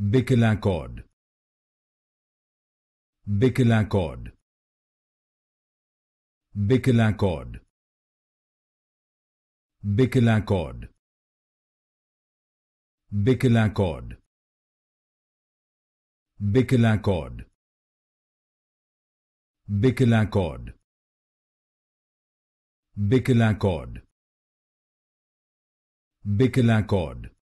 Béquelin cord. Béquelin cord. Béquelin cord. Béquelin cord. Béquelin cord.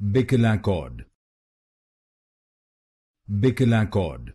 Bécalin cord. Bécalin cord.